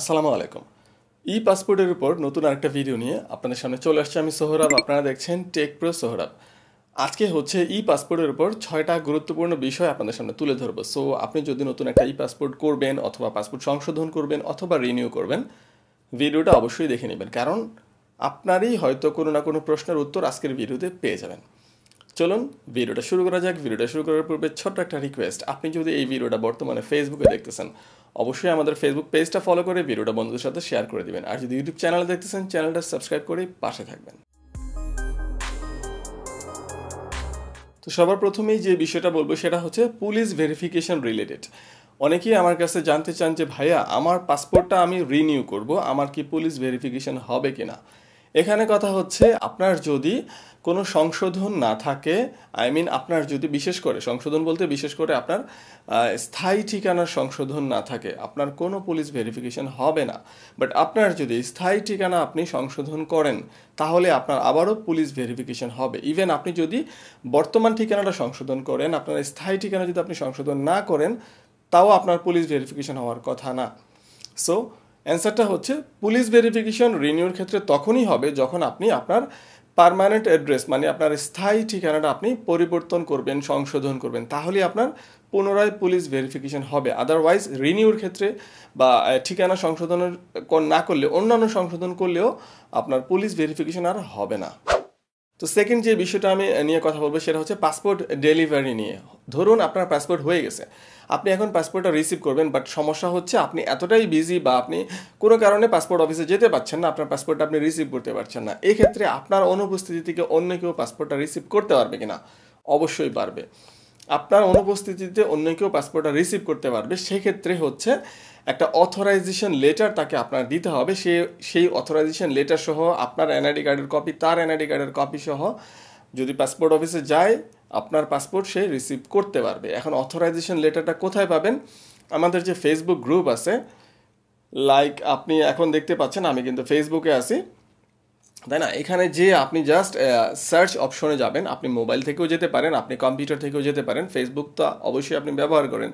আসসালামু আলাইকুম ই পাসপোর্টের উপর নতুন আরেকটা ভিডিও নিয়ে আপনাদের সামনে চলে আসছে আমি সোহরাব আপনারা দেখছেন টেক প্রো সোহরাব আজকে হচ্ছে ই পাসপোর্টের উপর ছয়টা গুরুত্বপূর্ণ বিষয় আপনাদের সামনে তুলে ধরবো সো আপনি যদি নতুন একটা ই পাসপোর্ট করবেন অথবা পাসপোর্ট সংশোধন করবেন অথবা রিনিউ করবেন ভিডিওটা অবশ্যই দেখে নেবেন কারণ আপনারই হয়তো কোনো না কোনো প্রশ্নের উত্তর আজকের ভিডিওতে পেয়ে যাবেন চলুন ভিডিওটা শুরু করা যাক ভিডিওটা শুরু করার পূর্বে ছোট্ট একটা রিকোয়েস্ট আপনি যদি এই ভিডিওটা বর্তমানে ফেসবুকে দেখতেছেন অবশ্যই আমাদের ফেসবুক পেজটা ফলো করে ভিডিওটা বন্ধুদের সাথে শেয়ার করে দিবেন আর যদি ইউটিউব চ্যানেলে দেখতেছেন চ্যানেলটা সাবস্ক্রাইব করে পাশে থাকবেন তো সবার প্রথমেই যে বিষয়টা বলবো সেটা হচ্ছে পুলিশ ভেরিফিকেশন রিলেটেড অনেকেই আমার কাছে জানতে চান যে ভাইয়া আমার পাসপোর্টটা আমি রিনিউ করব আমার কি পুলিশ ভেরিফিকেশন হবে কিনা না এখানে কথা হচ্ছে আপনার যদি কোনো সংশোধন না থাকে আই মিন আপনার যদি বিশেষ করে সংশোধন বলতে বিশেষ করে আপনার স্থায়ী ঠিকানার সংশোধন না থাকে আপনার কোনো পুলিশ ভেরিফিকেশন হবে না বাট আপনার যদি স্থায়ী ঠিকানা আপনি সংশোধন করেন তাহলে আপনার আবারও পুলিশ ভেরিফিকেশন হবে ইভেন আপনি যদি বর্তমান ঠিকানাটা সংশোধন করেন আপনার স্থায়ী ঠিকানা যদি আপনি সংশোধন না করেন তাও আপনার পুলিশ ভেরিফিকেশন হওয়ার কথা না সো অ্যান্সারটা হচ্ছে পুলিশ ভেরিফিকেশন রিনিউর ক্ষেত্রে তখনই হবে যখন আপনি আপনার পারমানেন্ট অ্যাড্রেস মানে আপনার স্থায়ী ঠিকানাটা আপনি পরিবর্তন করবেন সংশোধন করবেন তাহলে আপনার পুনরায় পুলিশ ভেরিফিকেশন হবে আদারওয়াইজ রিনিউর ক্ষেত্রে বা ঠিকানা সংশোধনের না করলে অন্যান্য সংশোধন করলেও আপনার পুলিশ ভেরিফিকেশন আর হবে না তো সেকেন্ড যে বিষয়টা আমি নিয়ে কথা বলবো সেটা হচ্ছে পাসপোর্ট ডেলিভারি নিয়ে ধরুন আপনার পাসপোর্ট হয়ে গেছে আপনি এখন পাসপোর্টটা রিসিভ করবেন বাট সমস্যা হচ্ছে আপনি এতটাই বিজি বা আপনি কোনো কারণে পাসপোর্ট অফিসে যেতে পারছেন না আপনার পাসপোর্টটা আপনি রিসিভ করতে পারছেন না এক্ষেত্রে আপনার অনুপস্থিতি থেকে অন্য কেউ পাসপোর্টটা রিসিভ করতে পারবে কিনা অবশ্যই পারবে আপনার অনুপস্থিতিতে অন্য কেউ পাসপোর্টটা রিসিভ করতে পারবে সেক্ষেত্রে হচ্ছে একটা অথরাইজেশন লেটার তাকে আপনার দিতে হবে সে সেই অথরাইজেশন লেটার সহ আপনার এনআইডি কার্ডের কপি তার এনআইডি কার্ডের কপি সহ যদি পাসপোর্ট অফিসে যায় আপনার পাসপোর্ট সে রিসিভ করতে পারবে এখন অথরাইজেশন লেটারটা কোথায় পাবেন আমাদের যে ফেসবুক গ্রুপ আছে লাইক আপনি এখন দেখতে পাচ্ছেন আমি কিন্তু ফেসবুকে আছি তাই না এখানে যে আপনি জাস্ট সার্চ অপশনে যাবেন আপনি মোবাইল থেকেও যেতে পারেন আপনি কম্পিউটার থেকেও যেতে পারেন ফেসবুক তো অবশ্যই আপনি ব্যবহার করেন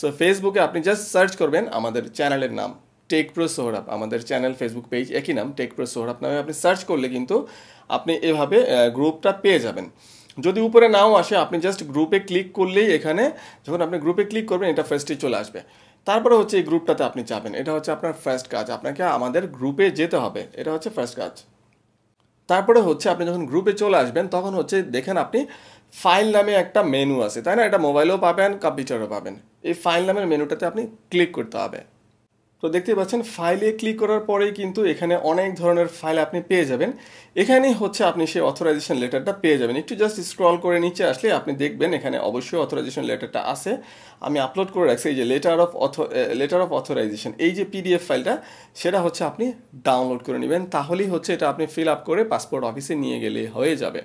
সো ফেসবুকে আপনি জাস্ট সার্চ করবেন আমাদের চ্যানেলের নাম টেক প্রো সোহরাব আমাদের চ্যানেল ফেসবুক পেজ একই নাম টেক প্রো সোহরাব নামে আপনি সার্চ করলে কিন্তু আপনি এভাবে গ্রুপটা পেয়ে যাবেন যদি উপরে নাও আসে আপনি জাস্ট গ্রুপে ক্লিক করলেই এখানে যখন আপনি গ্রুপে ক্লিক করবেন এটা ফার্স্টে চলে আসবে তারপরে হচ্ছে এই গ্রুপটাতে আপনি যাবেন এটা হচ্ছে আপনার ফার্স্ট কাজ আপনাকে আমাদের গ্রুপে যেতে হবে এটা হচ্ছে ফার্স্ট কাজ তারপরে হচ্ছে আপনি যখন গ্রুপে চলে আসবেন তখন হচ্ছে দেখেন আপনি ফাইল নামে একটা মেনু আছে তাই না এটা মোবাইলেও পাবেন কম্পিউটারও পাবেন এই ফাইল নামের মেনুটাতে আপনি ক্লিক করতে হবে তো দেখতে পাচ্ছেন ফাইলে ক্লিক করার পরেই কিন্তু এখানে অনেক ধরনের ফাইল আপনি পেয়ে যাবেন এখানেই হচ্ছে আপনি সেই অথরাইজেশন লেটারটা পেয়ে যাবেন একটু জাস্ট স্ক্রল করে নিচে আসলে আপনি দেখবেন এখানে অবশ্যই অথরাইজেশন লেটারটা আছে আমি আপলোড করে রাখছি এই যে letter of auth letter of authorization এই যে পিডিএফ ফাইলটা সেটা হচ্ছে আপনি ডাউনলোড করে নেবেন তাহলেই হচ্ছে এটা আপনি ফিল আপ করে পাসপোর্ট অফিসে নিয়ে গেলে হয়ে যাবে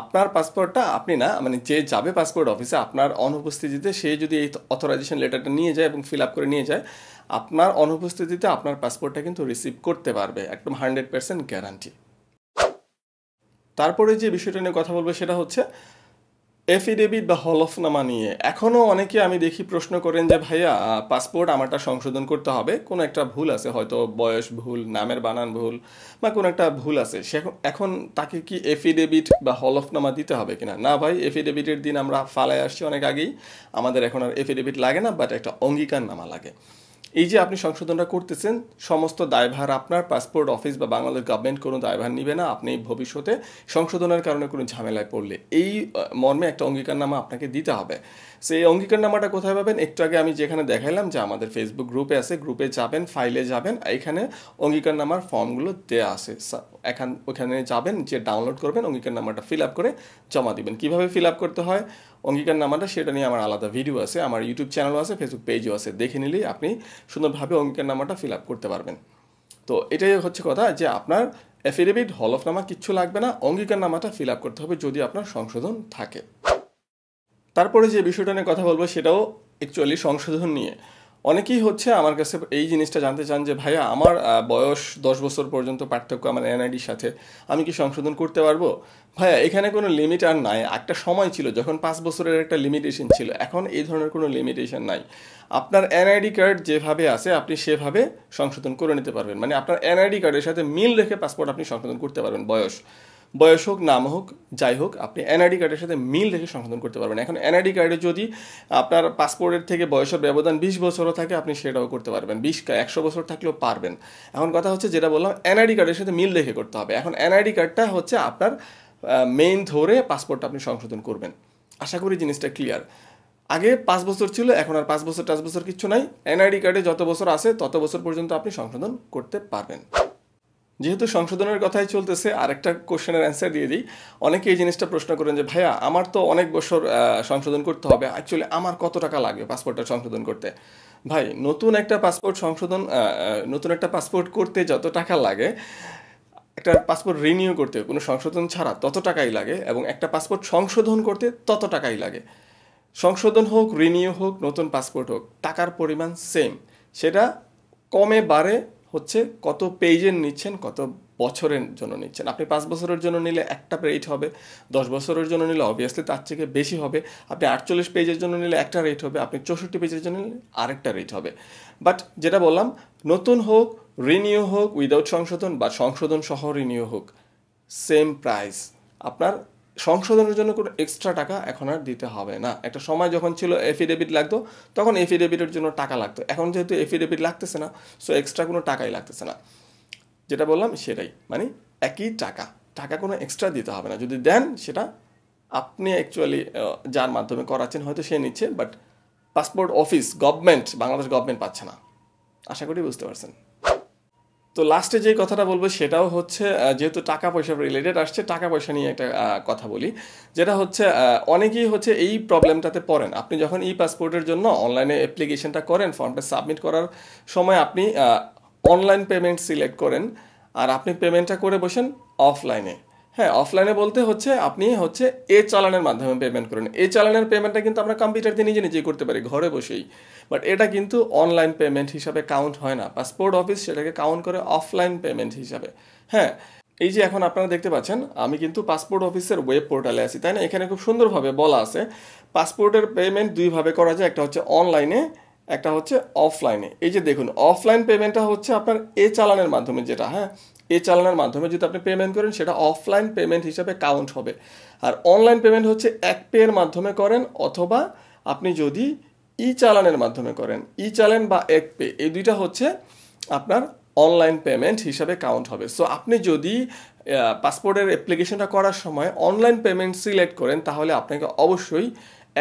আপনার পাসপোর্টটা আপনি না মানে যে যাবে পাসপোর্ট অফিসে আপনার অনুপস্থিতিতে সে যদি এই অথরাইজেশন লেটারটা নিয়ে যায় এবং ফিল আপ করে নিয়ে যায় আপনার অনুপস্থিতিতে আপনার পাসপোর্টটা কিন্তু রিসিভ করতে পারবে একদম হান্ড্রেড পার্সেন্ট গ্যারান্টি তারপরে যে বিষয়টা নিয়ে কথা বলবো সেটা হচ্ছে এফিডেভিট বা হলফনামা নিয়ে এখনও অনেকে আমি দেখি প্রশ্ন করেন যে ভাইয়া পাসপোর্ট আমারটা সংশোধন করতে হবে কোনো একটা ভুল আছে হয়তো বয়স ভুল নামের বানান ভুল বা কোনো একটা ভুল আছে সে এখন তাকে কি এফিডেভিট বা হলফনামা দিতে হবে কিনা না ভাই এফিডেভিটের দিন আমরা ফালায় আসছি অনেক আগেই আমাদের এখন আর এফিডেভিট লাগে না বাট একটা অঙ্গীকারনামা লাগে এই যে আপনি সংশোধনটা করতেছেন সমস্ত দায়ভার আপনার পাসপোর্ট অফিস বা বাংলাদেশ গভর্নমেন্ট কোনো দায়ভার নিবে না আপনি ভবিষ্যতে সংশোধনের কারণে কোনো ঝামেলায় পড়লে এই মর্মে একটা অঙ্গীকারনামা আপনাকে দিতে হবে সেই এই অঙ্গীকারনামাটা কোথায় পাবেন একটু আগে আমি যেখানে দেখাইলাম যে আমাদের ফেসবুক গ্রুপে আছে গ্রুপে যাবেন ফাইলে যাবেন এখানে অঙ্গীকারনামার ফর্মগুলো দেয়া আছে এখান ওখানে যাবেন যে ডাউনলোড করবেন অঙ্গীকারনামাটা ফিল আপ করে জমা দিবেন কীভাবে ফিল আপ করতে হয় অঙ্গীকারনামাটা সেটা নিয়ে আমার আলাদা ভিডিও আছে আমার ইউটিউব চ্যানেলও আছে ফেসবুক পেজও আছে দেখে নিলেই আপনি সুন্দরভাবে অঙ্কের নামাটা ফিল আপ করতে পারবেন তো এটাই হচ্ছে কথা যে আপনার অ্যাফিডেভিট হলফনামা কিচ্ছু লাগবে না অঙ্গীকার নামাটা ফিল আপ করতে হবে যদি আপনার সংশোধন থাকে তারপরে যে বিষয়টা নিয়ে কথা বলবো সেটাও অ্যাকচুয়ালি সংশোধন নিয়ে অনেকেই হচ্ছে আমার কাছে এই জিনিসটা জানতে চান যে ভাইয়া আমার বয়স দশ বছর পর্যন্ত পার্থক্য আমার এনআইডির সাথে আমি কি সংশোধন করতে পারবো ভাইয়া এখানে কোনো লিমিট আর নাই একটা সময় ছিল যখন পাঁচ বছরের একটা লিমিটেশন ছিল এখন এই ধরনের কোনো লিমিটেশন নাই আপনার এনআইডি কার্ড যেভাবে আছে আপনি সেভাবে সংশোধন করে নিতে পারবেন মানে আপনার এনআইডি কার্ডের সাথে মিল রেখে পাসপোর্ট আপনি সংশোধন করতে পারবেন বয়স বয়স হোক নাম হোক যাই হোক আপনি এনআইডি কার্ডের সাথে মিল রেখে সংশোধন করতে পারবেন এখন এনআইডি কার্ডে যদি আপনার পাসপোর্টের থেকে বয়সের ব্যবধান বিশ বছরও থাকে আপনি সেটাও করতে পারবেন বিশ একশো বছর থাকলেও পারবেন এখন কথা হচ্ছে যেটা বললাম এনআইডি কার্ডের সাথে মিল রেখে করতে হবে এখন এনআইডি কার্ডটা হচ্ছে আপনার মেইন ধরে পাসপোর্টটা আপনি সংশোধন করবেন আশা করি জিনিসটা ক্লিয়ার আগে পাঁচ বছর ছিল এখন আর পাঁচ বছর পাঁচ বছর কিছু নাই এনআইডি কার্ডে যত বছর আছে তত বছর পর্যন্ত আপনি সংশোধন করতে পারবেন যেহেতু সংশোধনের কথাই চলতেছে আরেকটা কোশ্চেনের অ্যান্সার দিয়ে দিই অনেকে এই জিনিসটা প্রশ্ন করেন যে ভাইয়া আমার তো অনেক বছর সংশোধন করতে হবে অ্যাকচুয়ালি আমার কত টাকা লাগবে পাসপোর্টটা সংশোধন করতে ভাই নতুন একটা পাসপোর্ট সংশোধন নতুন একটা পাসপোর্ট করতে যত টাকা লাগে একটা পাসপোর্ট রিনিউ করতে কোনো সংশোধন ছাড়া তত টাকাই লাগে এবং একটা পাসপোর্ট সংশোধন করতে তত টাকাই লাগে সংশোধন হোক রিনিউ হোক নতুন পাসপোর্ট হোক টাকার পরিমাণ সেম সেটা কমে বাড়ে হচ্ছে কত পেজের নিচ্ছেন কত বছরের জন্য নিচ্ছেন আপনি পাঁচ বছরের জন্য নিলে একটা রেট হবে দশ বছরের জন্য নিলে অবভিয়াসলি তার থেকে বেশি হবে আপনি আটচল্লিশ পেজের জন্য নিলে একটা রেট হবে আপনি চৌষট্টি পেজের জন্য নিলে আরেকটা রেট হবে বাট যেটা বললাম নতুন হোক রিনিউ হোক উইদাউট সংশোধন বা সংশোধন সহ রিনিউ হোক সেম প্রাইস আপনার সংশোধনের জন্য কোনো এক্সট্রা টাকা এখন আর দিতে হবে না একটা সময় যখন ছিল এফিডেভিট লাগতো তখন এফিডেভিটের জন্য টাকা লাগতো এখন যেহেতু এফিডেভিট লাগতেছে না সো এক্সট্রা কোনো টাকাই লাগতেছে না যেটা বললাম সেটাই মানে একই টাকা টাকা কোনো এক্সট্রা দিতে হবে না যদি দেন সেটা আপনি অ্যাকচুয়ালি যার মাধ্যমে করাচ্ছেন হয়তো সে নিচ্ছে but passport office government Bangladesh government পাচ্ছে না আশা করি বুঝতে পারছেন তো লাস্টে যে কথাটা বলবো সেটাও হচ্ছে যেহেতু টাকা পয়সা রিলেটেড আসছে টাকা পয়সা নিয়ে একটা কথা বলি যেটা হচ্ছে অনেকেই হচ্ছে এই প্রবলেমটাতে পড়েন আপনি যখন ই পাসপোর্টের জন্য অনলাইনে অ্যাপ্লিকেশনটা করেন ফর্মটা সাবমিট করার সময় আপনি অনলাইন পেমেন্ট সিলেক্ট করেন আর আপনি পেমেন্টটা করে বসেন অফলাইনে হ্যাঁ অফলাইনে বলতে হচ্ছে আপনি হচ্ছে এ চালানের মাধ্যমে পেমেন্ট করেন এ চালানের পেমেন্টটা কিন্তু আমরা কম্পিউটার দিয়ে নিজে নিজেই করতে পারি ঘরে বসেই বাট এটা কিন্তু অনলাইন পেমেন্ট হিসাবে কাউন্ট হয় না পাসপোর্ট অফিস সেটাকে কাউন্ট করে অফলাইন পেমেন্ট হিসাবে হ্যাঁ এই যে এখন আপনারা দেখতে পাচ্ছেন আমি কিন্তু পাসপোর্ট অফিসের ওয়েব পোর্টালে আছি তাই না এখানে খুব সুন্দরভাবে বলা আছে পাসপোর্টের পেমেন্ট দুইভাবে করা যায় একটা হচ্ছে অনলাইনে একটা হচ্ছে অফলাইনে এই যে দেখুন অফলাইন পেমেন্টটা হচ্ছে আপনার এ চালানের মাধ্যমে যেটা হ্যাঁ এ চালানের মাধ্যমে যদি আপনি পেমেন্ট করেন সেটা অফলাইন পেমেন্ট হিসাবে কাউন্ট হবে আর অনলাইন পেমেন্ট হচ্ছে এক পেয়ের মাধ্যমে করেন অথবা আপনি যদি ই চালানের মাধ্যমে করেন ই চালান বা এক পে এই দুইটা হচ্ছে আপনার অনলাইন পেমেন্ট হিসাবে কাউন্ট হবে সো আপনি যদি পাসপোর্টের অ্যাপ্লিকেশনটা করার সময় অনলাইন পেমেন্ট সিলেক্ট করেন তাহলে আপনাকে অবশ্যই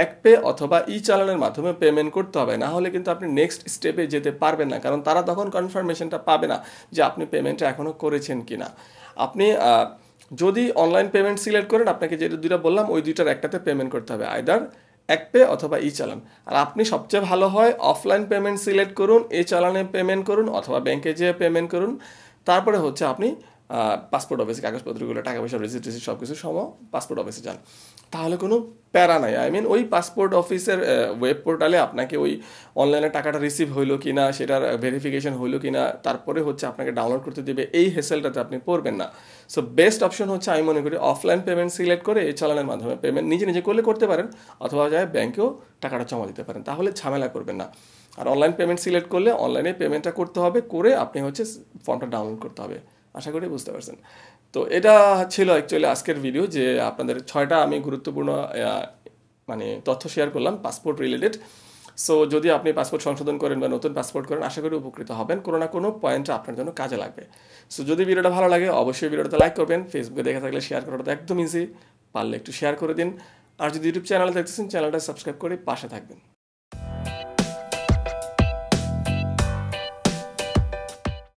এক পে অথবা ই চালানের মাধ্যমে পেমেন্ট করতে হবে না হলে কিন্তু আপনি নেক্সট স্টেপে যেতে পারবেন না কারণ তারা তখন কনফার্মেশনটা পাবে না যে আপনি পেমেন্টটা এখনও করেছেন কি না আপনি যদি অনলাইন পেমেন্ট সিলেক্ট করেন আপনাকে যেটা দুইটা বললাম ওই দুইটার একটাতে পেমেন্ট করতে হবে আইদার এক পে অথবা ই চালান আর আপনি সবচেয়ে ভালো হয় অফলাইন পেমেন্ট সিলেক্ট করুন এ চালানে পেমেন্ট করুন অথবা ব্যাংকে যেয়ে পেমেন্ট করুন তারপরে হচ্ছে আপনি পাসপোর্ট অফিসে কাগজপত্রগুলো টাকা পয়সা রেজিস্ট্রেশন সব কিছু সম পাসপোর্ট অফিসে যান তাহলে কোনো প্যারা নাই আই মিন ওই পাসপোর্ট অফিসের ওয়েব পোর্টালে আপনাকে ওই অনলাইনে টাকাটা রিসিভ হইলো কি না সেটার ভেরিফিকেশন হইলো কি না তারপরে হচ্ছে আপনাকে ডাউনলোড করতে দেবে এই হেসেলটাতে আপনি পড়বেন না সো বেস্ট অপশন হচ্ছে আমি মনে করি অফলাইন পেমেন্ট সিলেক্ট করে এই চালানের মাধ্যমে পেমেন্ট নিজে নিজে করলে করতে পারেন অথবা যায় ব্যাংকেও টাকাটা জমা দিতে পারেন তাহলে ঝামেলা করবেন না আর অনলাইন পেমেন্ট সিলেক্ট করলে অনলাইনে পেমেন্টটা করতে হবে করে আপনি হচ্ছে ফর্মটা ডাউনলোড করতে হবে আশা করি বুঝতে পারছেন তো এটা ছিল অ্যাকচুয়ালি আজকের ভিডিও যে আপনাদের ছয়টা আমি গুরুত্বপূর্ণ মানে তথ্য শেয়ার করলাম পাসপোর্ট রিলেটেড সো যদি আপনি পাসপোর্ট সংশোধন করেন বা নতুন পাসপোর্ট করেন আশা করি উপকৃত হবেন কোনো না কোনো পয়েন্ট আপনার জন্য কাজে লাগবে সো যদি ভিডিওটা ভালো লাগে অবশ্যই ভিডিওটা লাইক করবেন ফেসবুকে দেখে থাকলে শেয়ার করাটা একদম ইজি পারলে একটু শেয়ার করে দিন আর যদি ইউটিউব চ্যানেল দেখতেছেন চ্যানেলটা সাবস্ক্রাইব করে পাশে থাকবেন